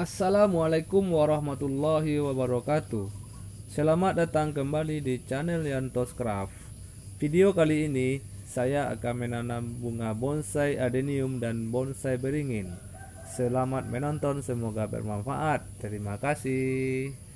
Assalamualaikum warahmatullahi wabarakatuh Selamat datang kembali di channel Yantos Craft Video kali ini saya akan menanam bunga bonsai adenium dan bonsai beringin Selamat menonton semoga bermanfaat Terima kasih